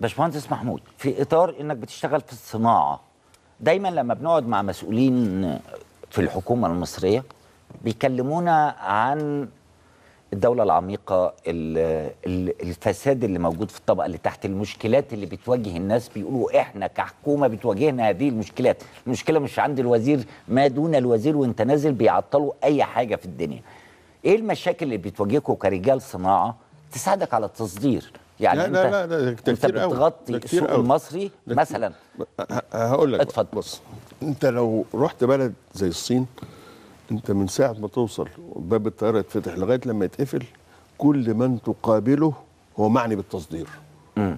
باشمهندس محمود في اطار انك بتشتغل في الصناعه دايما لما بنقعد مع مسؤولين في الحكومه المصريه بيكلمونا عن الدولة العميقة الفساد اللي موجود في الطبقة اللي تحت المشكلات اللي بتواجه الناس بيقولوا احنا كحكومة بتواجهنا هذه المشكلات المشكلة مش عند الوزير ما دون الوزير وانت نازل بيعطلوا اي حاجة في الدنيا ايه المشاكل اللي بتواجهكم كرجال صناعة تساعدك على التصدير يعني لا انت لا لا انت بتغطي السوق المصري مثلا هقول لك اتفضل بص انت لو رحت بلد زي الصين انت من ساعه ما توصل باب الطياره يتفتح لغايه لما يتقفل كل من تقابله هو معني بالتصدير امم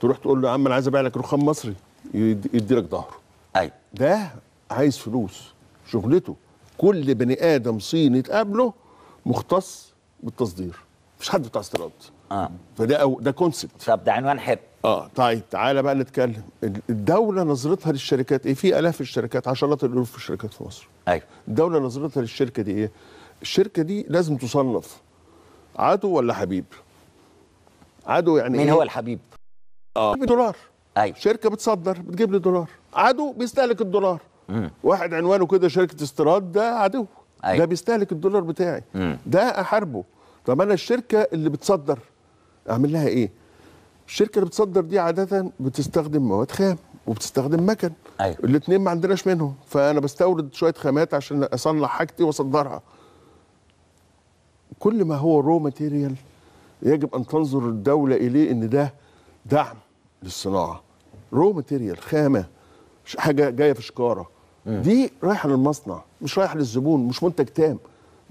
تروح تقول له يا عم انا عايز ابيع لك رخام مصري يدي لك ظهره ايوه ده عايز فلوس شغلته كل بني ادم صيني تقابله مختص بالتصدير مفيش حد بتاع استيراد آه. فده ده كونسبت طب ده عنوان حلو اه طيب تعالى بقى نتكلم الدوله نظرتها للشركات ايه في الاف الشركات عشرات الالوف الشركات في مصر ايوه الدوله نظرتها للشركه دي ايه الشركه دي لازم تصنف عدو ولا حبيب عدو يعني مين إيه؟ هو الحبيب اه دولار ايوه شركه بتصدر بتجيب لي دولار عدو بيستهلك الدولار مم. واحد عنوانه كده شركه استيراد ده عدو أيوة. ده بيستهلك الدولار بتاعي مم. ده احاربه طب انا الشركه اللي بتصدر اعمل لها ايه الشركه اللي بتصدر دي عاده بتستخدم مواد خام وبتستخدم مكن ايوه الاثنين ما عندناش منهم فانا بستورد شويه خامات عشان اصنع حاجتي واصدرها كل ما هو رو ماتيريال يجب ان تنظر الدوله اليه ان ده دعم للصناعه رو ماتيريال خامه حاجه جايه في شكاره م. دي رايحه للمصنع مش رايحه للزبون مش منتج تام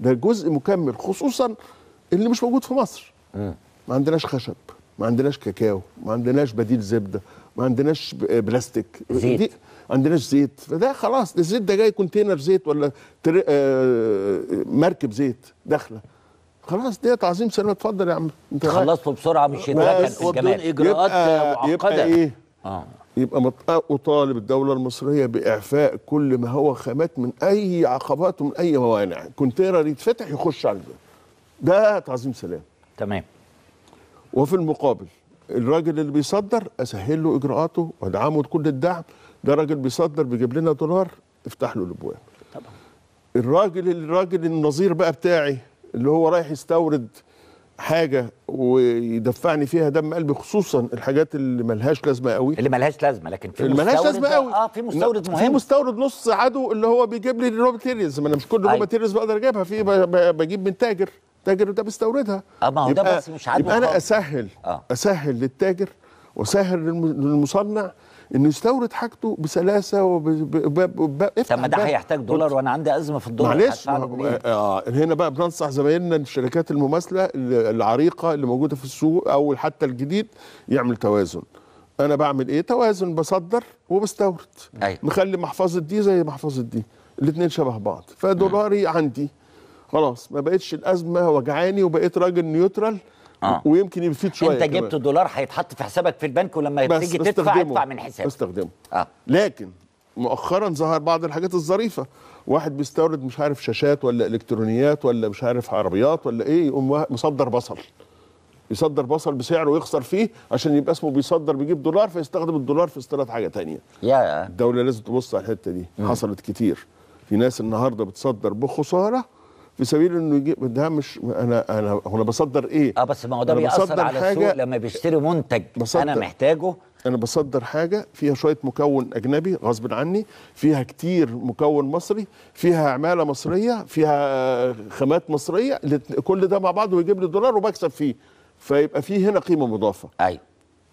ده جزء مكمل خصوصا اللي مش موجود في مصر م. ما عندناش خشب ما عندناش كاكاو ما عندناش بديل زبده ما عندناش آه، بلاستيك زيت دي عندناش زيت فده خلاص الزيت ده جاي كونتينر زيت ولا تر... آه... آه، مركب زيت داخله خلاص ديت عظيم سلمى اتفضل يا عم انت خلصته بسرعه مش يتركن في اجراءات معقده يبقى ايه آه. يبقى اطالب الدوله المصريه باعفاء كل ما هو خامات من اي عقبات ومن اي موانع كونتينر يتفتح يخش على ده تعظيم سلام تمام وفي المقابل الراجل اللي بيصدر اسهل له اجراءاته وادعمه بكل الدعم ده راجل بيصدر بيجيب لنا دولار افتح له الابواب طبعا الراجل الراجل النظير بقى بتاعي اللي هو رايح يستورد حاجه ويدفعني فيها دم قلبي خصوصا الحاجات اللي ملهاش لازمه قوي اللي ملهاش لازمه لكن في ملهاش لازمه قوي اه في مستورد مهم في مستورد نص عدو اللي هو بيجيب لي الرو ما انا مش كل الرو أيوة. بقدر اجيبها في بجيب من تاجر التاجر ده بيستوردها اه ده بس مش عارف يبقى انا اسهل آه. اسهل للتاجر واسهل للمصنع انه يستورد حاجته بسلاسه وب طب ما ده هيحتاج دولار وانا عندي ازمه في الدولار معلش آه،, آه هنا بقى بننصح زمايلنا الشركات المماثله العريقه اللي موجوده في السوق او حتى الجديد يعمل توازن انا بعمل ايه توازن بصدر وبستورد أيوة. مخلي محفظه دي زي محفظه دي الاثنين شبه بعض فدولاري عندي خلاص ما بقتش الازمه وجعاني وبقيت راجل نيوترال آه. ويمكن يفيد شويه انت جبت كمان. دولار هيتحط في حسابك في البنك ولما تيجي تدفع ادفع من حسابك استخدمه آه. لكن مؤخرا ظهر بعض الحاجات الظريفه واحد بيستورد مش عارف شاشات ولا الكترونيات ولا مش عارف عربيات ولا ايه يقوم مصدر بصل يصدر بصل بسعره ويخسر فيه عشان يبقى اسمه بيصدر بيجيب دولار فيستخدم الدولار في استيراد حاجه تانية يا الدوله لازم تبص على الحته دي حصلت كتير في ناس النهارده بتصدر بخساره في سبيل انه يجيب ده مش انا انا هو انا بصدر ايه؟ اه بس ما هو ده بيأثر على السوق لما بيشتري منتج بصدر. انا محتاجه انا بصدر حاجه فيها شويه مكون اجنبي غصب عني فيها كتير مكون مصري فيها عماله مصريه فيها خامات مصريه كل ده مع بعض ويجيب لي دولار وبكسب فيه فيبقى فيه هنا قيمه مضافه ايوه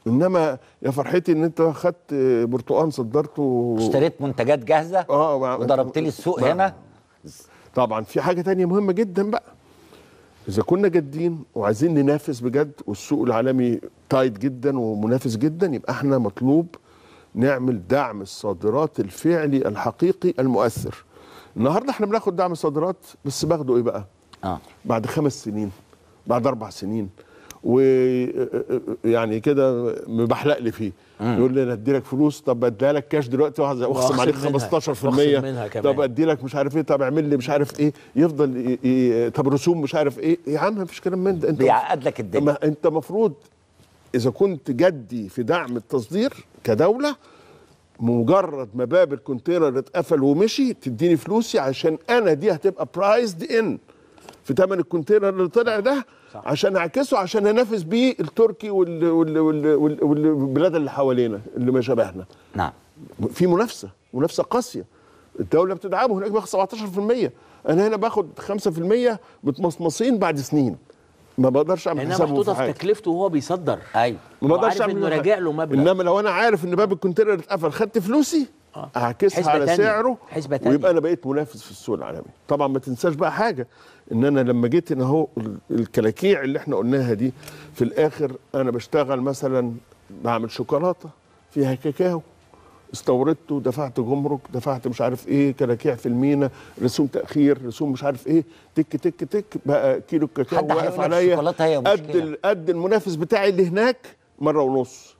انما يا فرحتي ان انت خدت برتقال صدرته اشتريت منتجات جاهزه اه وضربت لي السوق هنا طبعا في حاجه تانية مهمه جدا بقى اذا كنا جادين وعايزين ننافس بجد والسوق العالمي تايت جدا ومنافس جدا يبقى احنا مطلوب نعمل دعم الصادرات الفعلي الحقيقي المؤثر النهارده احنا بناخد دعم الصادرات بس باخده ايه بقى آه. بعد خمس سنين بعد اربع سنين ويعني كده مبحلق لي فيه مم. يقول لي انا ادي لك فلوس طب اديها لك كاش دلوقتي واخصم عليك 15% طب ادي لك مش عارف ايه طب اعمل لي مش عارف ايه يفضل ي... طب رسوم مش عارف ايه يا عم مفيش كلام من ده انت بيعقد لك الدنيا انت المفروض اذا كنت جدي في دعم التصدير كدوله مجرد ما باب الكونتينر اتقفل ومشي تديني فلوسي عشان انا دي هتبقى برايزد ان في ثمن الكونتينر اللي طلع ده صح. عشان اعكسه عشان انافس بيه التركي وال... وال... وال... والبلاد اللي حوالينا اللي ما شبهنا نعم في منافسه منافسه قاسيه الدوله بتدعمه هناك باخد 17% انا هنا باخد 5% متمصمصين بعد سنين ما بقدرش اعمل حسابه محطوطه في تكلفته وهو بيصدر ايوه ما بقدرش اعمل انه راجع له مبلغ انما لو انا عارف ان باب الكونتينر اتقفل خدت فلوسي اعكسها آه. على تانية. سعره حسبة تانية. ويبقى انا بقيت منافس في السوق العالمي طبعا ما تنساش بقى حاجه ان انا لما جيت ان اهو الكلاكيع اللي احنا قلناها دي في الاخر انا بشتغل مثلا بعمل شوكولاته فيها كاكاو استوردته دفعت جمرك دفعت مش عارف ايه كلاكيع في المينا رسوم تاخير رسوم مش عارف ايه تك تك تك بقى كيلو الكاكاو واقف عليا قد قد المنافس بتاعي اللي هناك مره ونص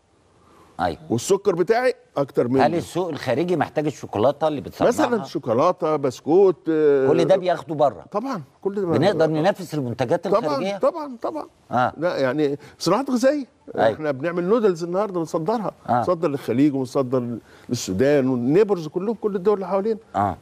ايوه والسكر بتاعي اكتر منه هل السوق الخارجي محتاج الشوكولاته اللي بتصنعها مثلا شوكولاته بسكوت آه، كل ده بياخده بره طبعا كل ده بنقدر ننافس المنتجات طبعًا الخارجيه طبعا طبعا آه. لا يعني صناعات غذائيه أيوة. احنا بنعمل نودلز النهارده بنصدرها آه. نصدر للخليج ونصدر للسودان والنيبرز كلهم كل الدول اللي حوالينا آه.